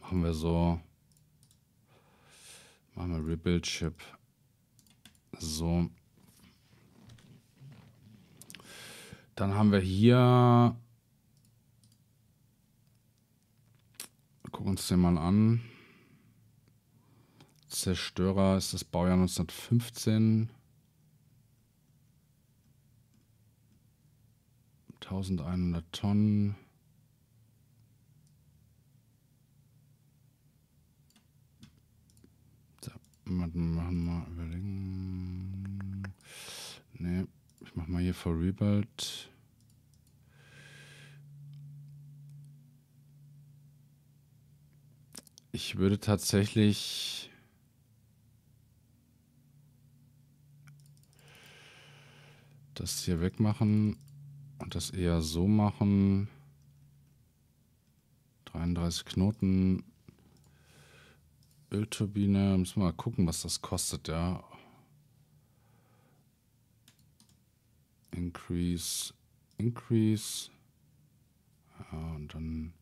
Machen wir so. Machen wir Rebuild Chip. So. Dann haben wir hier. Gucken uns den mal an. Zerstörer ist das Baujahr 1915. 1100 Tonnen. So, machen mal überlegen. Ne, ich mach mal hier for Rebuild. Ich würde tatsächlich Das hier wegmachen und das eher so machen. 33 Knoten. Ölturbine. Müssen wir mal gucken, was das kostet, ja. Increase. Increase. Ja, und dann.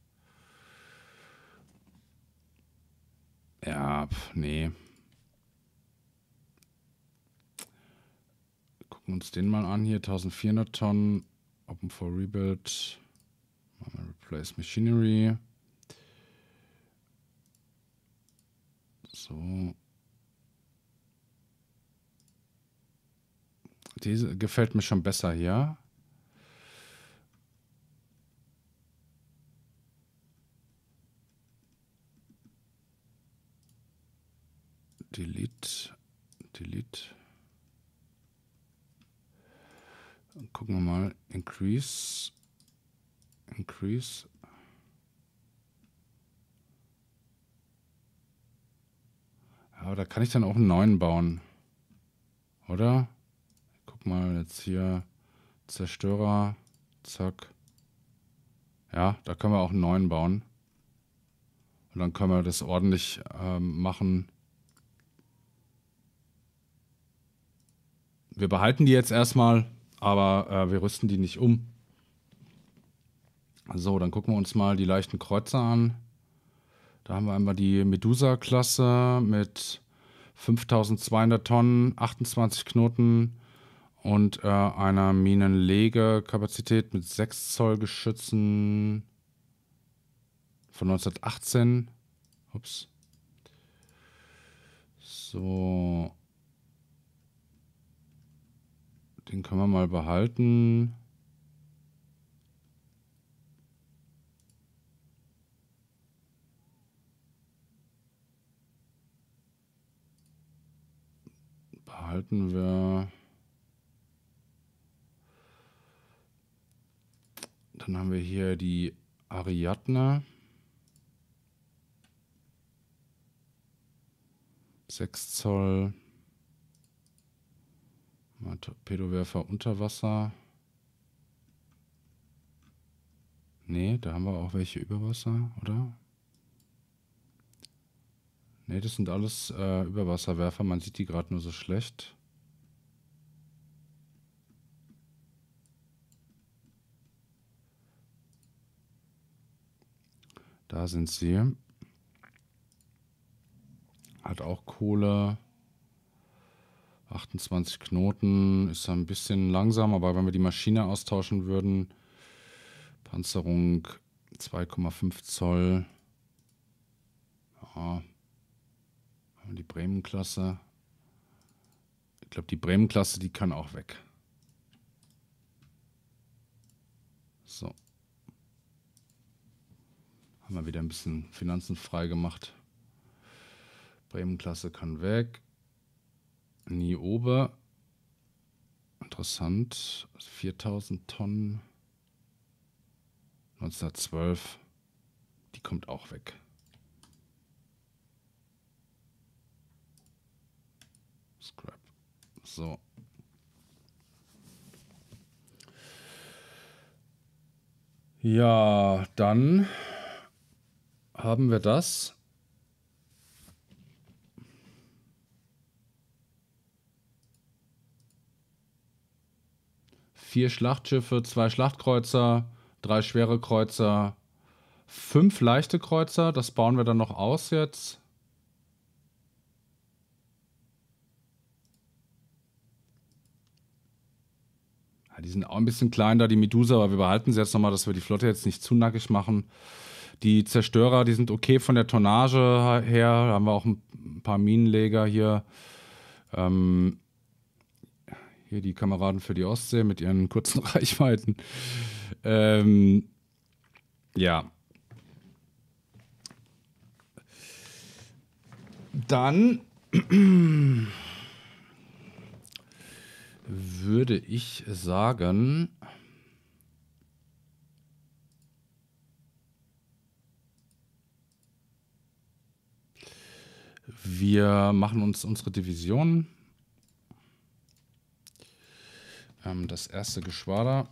Ja, pf, nee. gucken uns den mal an hier. 1400 Tonnen. Open for Rebuild. Machen Replace Machinery. So. Diese gefällt mir schon besser hier. Delete. Delete. gucken wir mal. Increase. Increase. Ja, da kann ich dann auch einen neuen bauen. Oder? Guck mal, jetzt hier Zerstörer. Zack. Ja, da können wir auch einen neuen bauen. Und dann können wir das ordentlich ähm, machen. Wir behalten die jetzt erstmal aber äh, wir rüsten die nicht um. So, dann gucken wir uns mal die leichten Kreuzer an. Da haben wir einmal die Medusa-Klasse mit 5200 Tonnen, 28 Knoten und äh, einer Minenlegekapazität mit 6 Zoll Geschützen von 1918. Ups. So, den kann man mal behalten. Behalten wir. Dann haben wir hier die Ariadne. 6 Zoll. Torpedowerfer unter Wasser. Nee, da haben wir auch welche über Wasser, oder? Ne, das sind alles äh, Überwasserwerfer. Man sieht die gerade nur so schlecht. Da sind sie. Hat auch Kohle. 28 Knoten ist ein bisschen langsam, aber wenn wir die Maschine austauschen würden, Panzerung 2,5 Zoll, ja, die Bremen-Klasse. Ich glaube, die Bremen-Klasse, die kann auch weg. So. Haben wir wieder ein bisschen Finanzen frei gemacht. Bremen-Klasse kann weg. Niobe. Interessant. 4000 also Tonnen. 1912. Die kommt auch weg. Scrap. So. Ja, dann haben wir das. vier Schlachtschiffe, zwei Schlachtkreuzer, drei schwere Kreuzer, fünf leichte Kreuzer. Das bauen wir dann noch aus jetzt. Ja, die sind auch ein bisschen klein da, die Medusa, aber wir behalten sie jetzt nochmal, dass wir die Flotte jetzt nicht zu nackig machen. Die Zerstörer, die sind okay von der Tonnage her. Da haben wir auch ein paar Minenleger hier. Ähm, hier die Kameraden für die Ostsee mit ihren kurzen Reichweiten. Ähm, ja. Dann würde ich sagen, wir machen uns unsere Division Ähm, das erste Geschwader.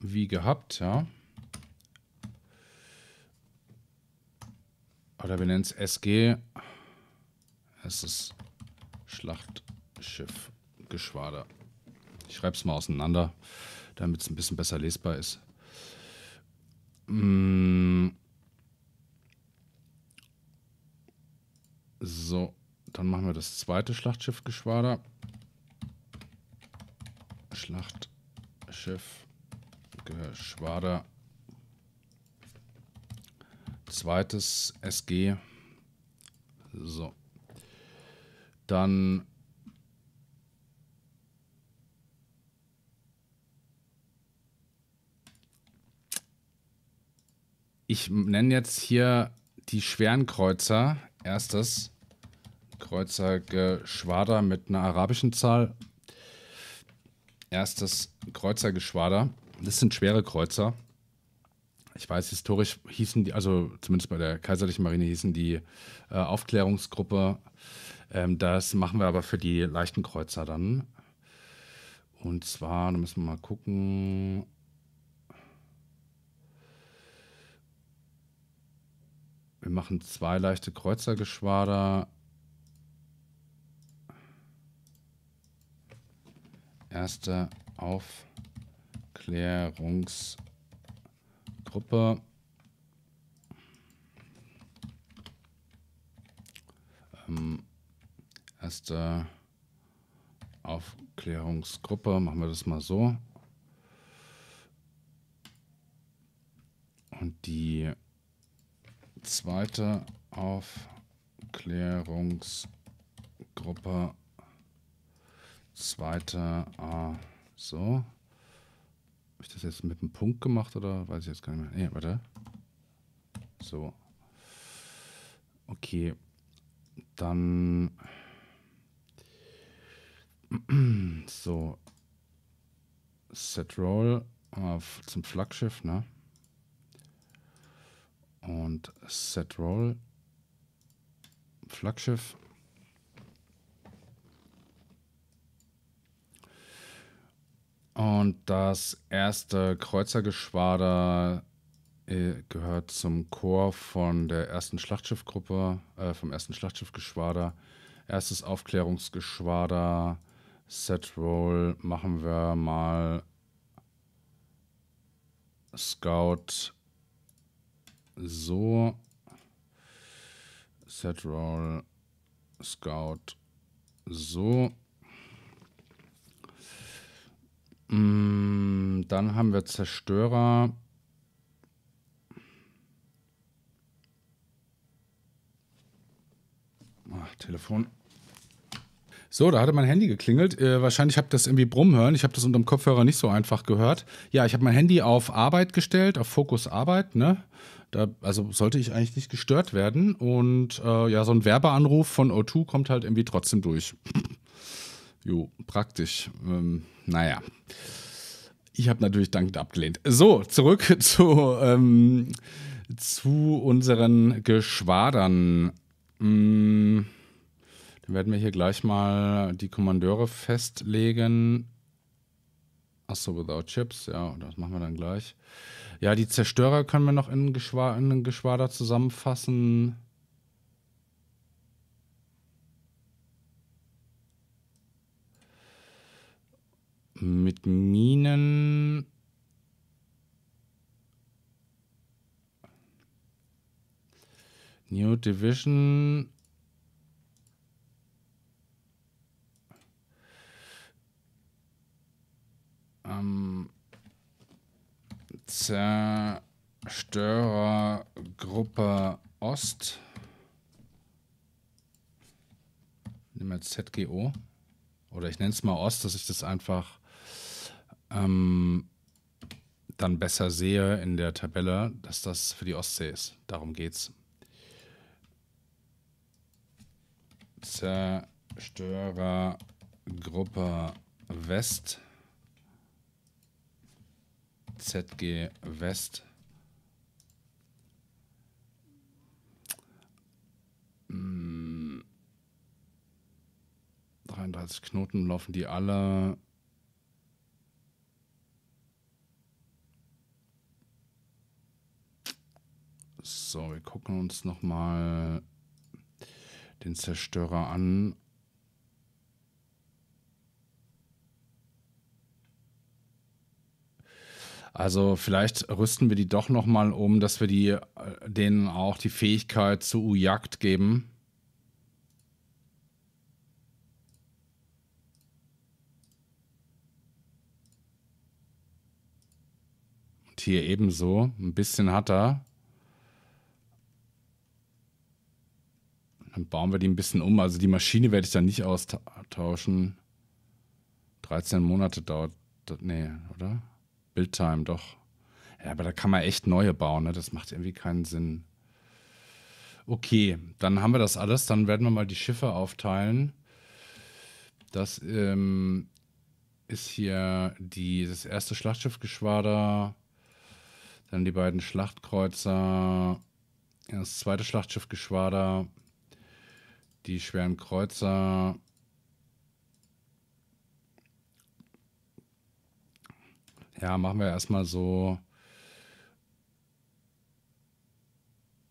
Wie gehabt, ja. Oder wir nennen es SG. Es ist Schlachtschiff Geschwader. Ich schreibe es mal auseinander, damit es ein bisschen besser lesbar ist. Mmh. Dann machen wir das zweite Schlachtschiffgeschwader. Schlachtschiffgeschwader. Zweites SG. So. Dann ich nenne jetzt hier die schweren Kreuzer erstes. Kreuzergeschwader äh, mit einer arabischen Zahl. Erstes Kreuzergeschwader. Das sind schwere Kreuzer. Ich weiß, historisch hießen die, also zumindest bei der Kaiserlichen Marine hießen die äh, Aufklärungsgruppe. Ähm, das machen wir aber für die leichten Kreuzer dann. Und zwar, da müssen wir mal gucken. Wir machen zwei leichte Kreuzergeschwader. erste Aufklärungsgruppe. Ähm, erste Aufklärungsgruppe, machen wir das mal so. Und die zweite Aufklärungsgruppe zweite A. Ah, so. Habe ich das jetzt mit einem Punkt gemacht oder weiß ich jetzt gar nicht mehr? Nee, warte. So. Okay. Dann. So. Set Roll auf, ah, zum Flaggschiff, ne? Und Set Roll. Flaggschiff Und das erste Kreuzergeschwader äh, gehört zum Chor von der ersten Schlachtschiffgruppe, äh, vom ersten Schlachtschiffgeschwader. Erstes Aufklärungsgeschwader, Set Roll machen wir mal Scout so. Set Roll Scout so. Mm, dann haben wir Zerstörer. Ach, Telefon. So, da hatte mein Handy geklingelt. Äh, wahrscheinlich habe ich das irgendwie brummen hören. Ich habe das unter dem Kopfhörer nicht so einfach gehört. Ja, ich habe mein Handy auf Arbeit gestellt, auf Fokus Arbeit, ne? Da, also sollte ich eigentlich nicht gestört werden. Und äh, ja, so ein Werbeanruf von O2 kommt halt irgendwie trotzdem durch. Jo, praktisch. Ähm, naja. Ich habe natürlich dankend abgelehnt. So, zurück zu, ähm, zu unseren Geschwadern. Hm, dann werden wir hier gleich mal die Kommandeure festlegen. Achso, without chips, ja, das machen wir dann gleich. Ja, die Zerstörer können wir noch in, Geschwa in Geschwader zusammenfassen. Mit Minen. New Division. Ähm, Zerstörergruppe Ost. Nehmen wir ZGO. Oder ich nenne es mal Ost, dass ich das einfach ähm, dann besser sehe in der Tabelle, dass das für die Ostsee ist. Darum geht's. Zerstörergruppe West. ZG West. Hm. 33 Knoten laufen die alle So, wir gucken uns nochmal den Zerstörer an. Also vielleicht rüsten wir die doch nochmal um, dass wir die, äh, denen auch die Fähigkeit zu U-Jagd geben. Und hier ebenso. Ein bisschen hat er. Dann bauen wir die ein bisschen um. Also die Maschine werde ich dann nicht austauschen. 13 Monate dauert. Nee, oder? Bildtime, doch. Ja, aber da kann man echt neue bauen, ne? Das macht irgendwie keinen Sinn. Okay, dann haben wir das alles. Dann werden wir mal die Schiffe aufteilen. Das ähm, ist hier die, das erste Schlachtschiffgeschwader. Dann die beiden Schlachtkreuzer. Das zweite Schlachtschiffgeschwader. Die schweren Kreuzer. Ja, machen wir erstmal so.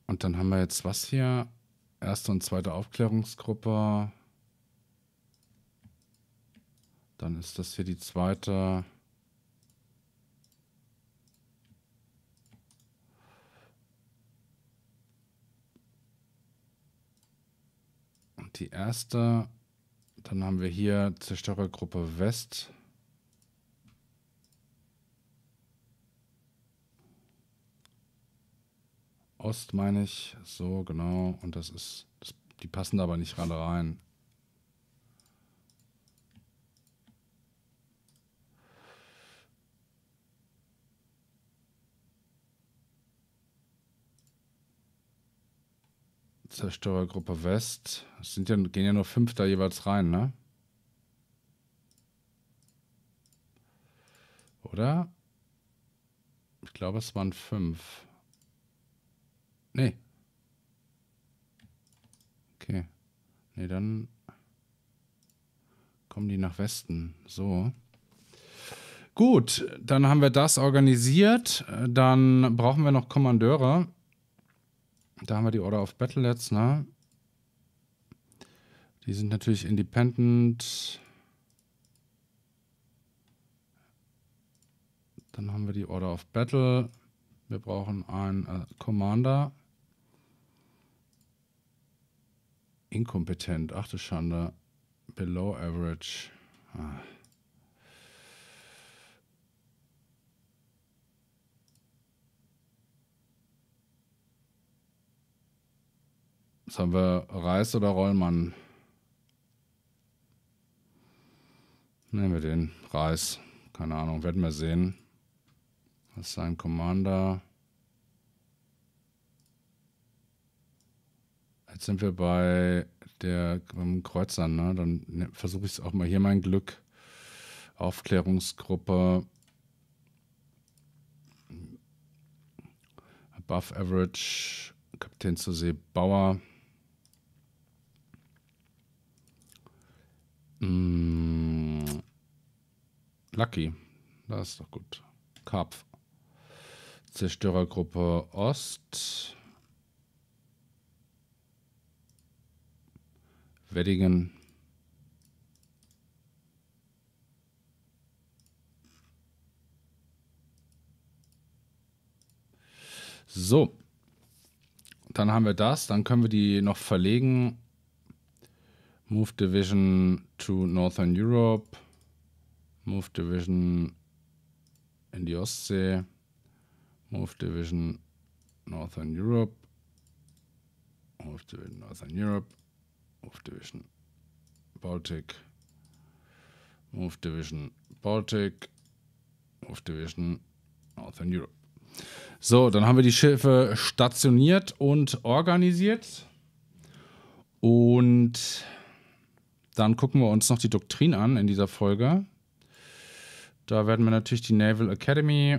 Und dann haben wir jetzt was hier? Erste und zweite Aufklärungsgruppe. Dann ist das hier die zweite. die erste. Dann haben wir hier Zerstörergruppe West. Ost meine ich, so genau. Und das ist, das, die passen da aber nicht gerade rein. Zerstörergruppe West. Es sind ja, gehen ja nur fünf da jeweils rein, ne? Oder? Ich glaube, es waren fünf. Nee. Okay. Nee, dann kommen die nach Westen. So. Gut, dann haben wir das organisiert. Äh, dann brauchen wir noch Kommandeure. Da haben wir die Order of Battlelets, ne? Die sind natürlich independent. Dann haben wir die Order of Battle. Wir brauchen einen äh, Commander. Inkompetent, ach du Schande. Below average. Ah. Jetzt haben wir Reis oder Rollmann. Nehmen wir den. Reis. Keine Ahnung, werden wir sehen. Das ist ein Commander? Jetzt sind wir bei der beim Kreuzer, ne? Dann ne, versuche ich es auch mal hier mein Glück. Aufklärungsgruppe. Above Average. Kapitän zur See Bauer. Mm, Lucky. Das ist doch gut. Karpf. Zerstörergruppe Ost. Weddingen. So, dann haben wir das. Dann können wir die noch verlegen Move Division to Northern Europe. Move Division in die Ostsee. Move Division Northern Europe. Move Division Northern Europe. Move Division Baltic. Move Division Baltic. Move Division Northern Europe. So, dann haben wir die Schiffe stationiert und organisiert. Und dann gucken wir uns noch die Doktrin an in dieser Folge. Da werden wir natürlich die Naval Academy.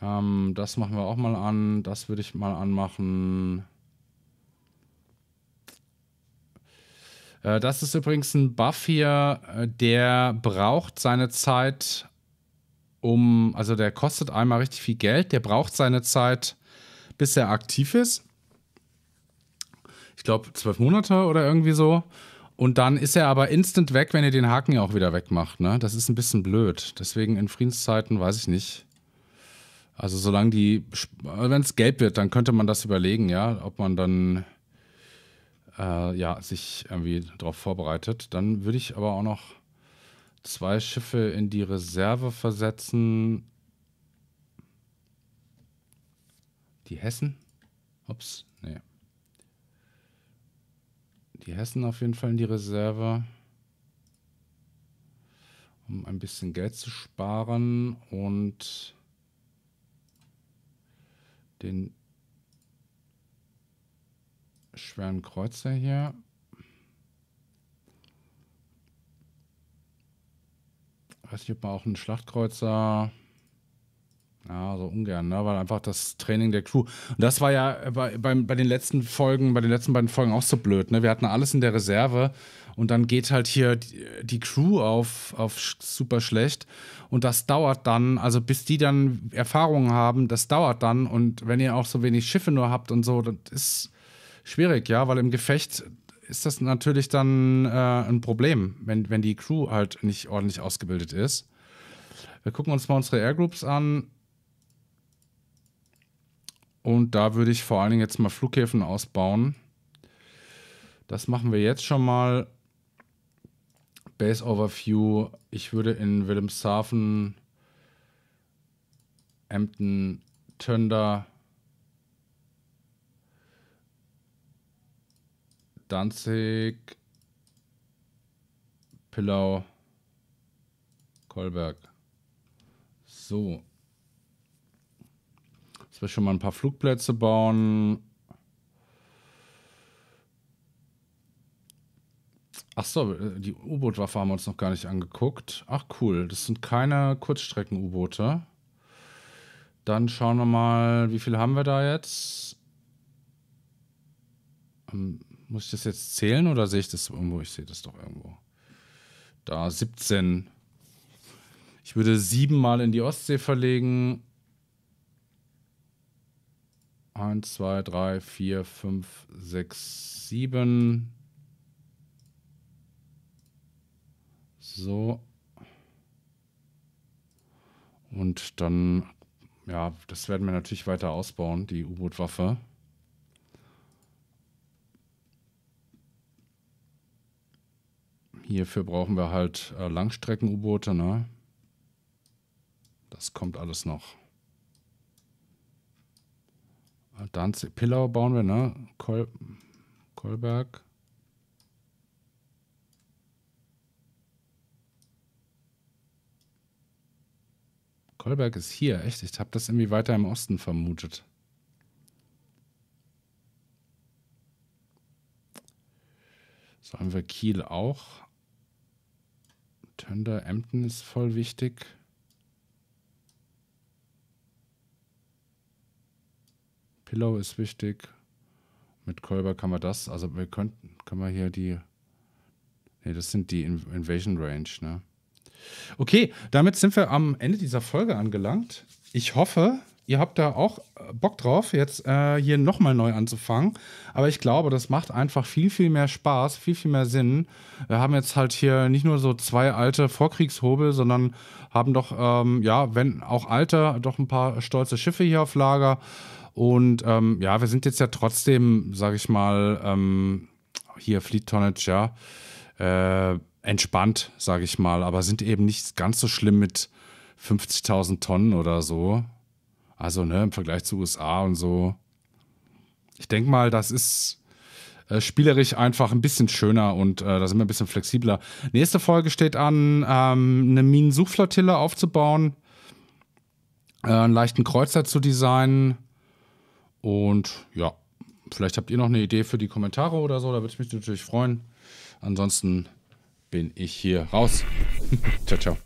Ähm, das machen wir auch mal an. Das würde ich mal anmachen. Äh, das ist übrigens ein Buff hier, äh, der braucht seine Zeit, um, also der kostet einmal richtig viel Geld, der braucht seine Zeit, bis er aktiv ist. Ich glaube, zwölf Monate oder irgendwie so. Und dann ist er aber instant weg, wenn ihr den Haken ja auch wieder wegmacht. Ne? Das ist ein bisschen blöd. Deswegen in Friedenszeiten weiß ich nicht. Also solange die, also wenn es gelb wird, dann könnte man das überlegen, ja, ob man dann äh, ja, sich irgendwie darauf vorbereitet. Dann würde ich aber auch noch zwei Schiffe in die Reserve versetzen. Die Hessen? Ups, nee die Hessen auf jeden Fall in die Reserve, um ein bisschen Geld zu sparen und den schweren Kreuzer hier. Ich weiß nicht, ob man auch einen Schlachtkreuzer ja, so ungern, ne? weil einfach das Training der Crew. Und das war ja bei, bei, bei, den letzten Folgen, bei den letzten beiden Folgen auch so blöd. Ne? Wir hatten alles in der Reserve und dann geht halt hier die, die Crew auf, auf super schlecht. Und das dauert dann, also bis die dann Erfahrungen haben, das dauert dann. Und wenn ihr auch so wenig Schiffe nur habt und so, das ist schwierig, ja, weil im Gefecht ist das natürlich dann äh, ein Problem, wenn, wenn die Crew halt nicht ordentlich ausgebildet ist. Wir gucken uns mal unsere Airgroups an. Und da würde ich vor allen Dingen jetzt mal Flughäfen ausbauen. Das machen wir jetzt schon mal. Base Overview. Ich würde in Wilhelmshaven, Emden, Tönder, Danzig, Pillau, Kolberg. So, wir schon mal ein paar Flugplätze bauen. Ach so, äh, die U-Boot-Waffe haben wir uns noch gar nicht angeguckt. Ach cool, das sind keine Kurzstrecken-U-Boote. Dann schauen wir mal, wie viel haben wir da jetzt? Ähm, muss ich das jetzt zählen oder sehe ich das irgendwo? Ich sehe das doch irgendwo. Da 17. Ich würde sieben Mal in die Ostsee verlegen. 1, 2, 3, 4, 5, 6, 7. So. Und dann, ja, das werden wir natürlich weiter ausbauen, die U-Boot-Waffe. Hierfür brauchen wir halt äh, Langstrecken-U-Boote, ne? Das kommt alles noch. Danzig, Pillau bauen wir, ne? Kol Kolberg. Kolberg ist hier, echt? Ich habe das irgendwie weiter im Osten vermutet. So haben wir Kiel auch. Tönder, Emden ist voll wichtig. Pillow ist wichtig. Mit Kolber kann man das, also wir könnten, kann man hier die, nee, das sind die Invasion Range, ne? Okay, damit sind wir am Ende dieser Folge angelangt. Ich hoffe, ihr habt da auch äh, Bock drauf, jetzt äh, hier nochmal neu anzufangen. Aber ich glaube, das macht einfach viel, viel mehr Spaß, viel, viel mehr Sinn. Wir haben jetzt halt hier nicht nur so zwei alte Vorkriegshobel, sondern haben doch, ähm, ja, wenn auch alte, doch ein paar stolze Schiffe hier auf Lager. Und ähm, ja, wir sind jetzt ja trotzdem, sage ich mal, ähm, hier Fleet Tonnage, ja, äh, entspannt, sage ich mal, aber sind eben nicht ganz so schlimm mit 50.000 Tonnen oder so. Also ne, im Vergleich zu USA und so. Ich denke mal, das ist äh, spielerisch einfach ein bisschen schöner und äh, da sind wir ein bisschen flexibler. Nächste Folge steht an, ähm, eine Minensuchflottille aufzubauen, äh, einen leichten Kreuzer zu designen und ja, vielleicht habt ihr noch eine Idee für die Kommentare oder so, da würde ich mich natürlich freuen. Ansonsten bin ich hier raus. ciao, ciao.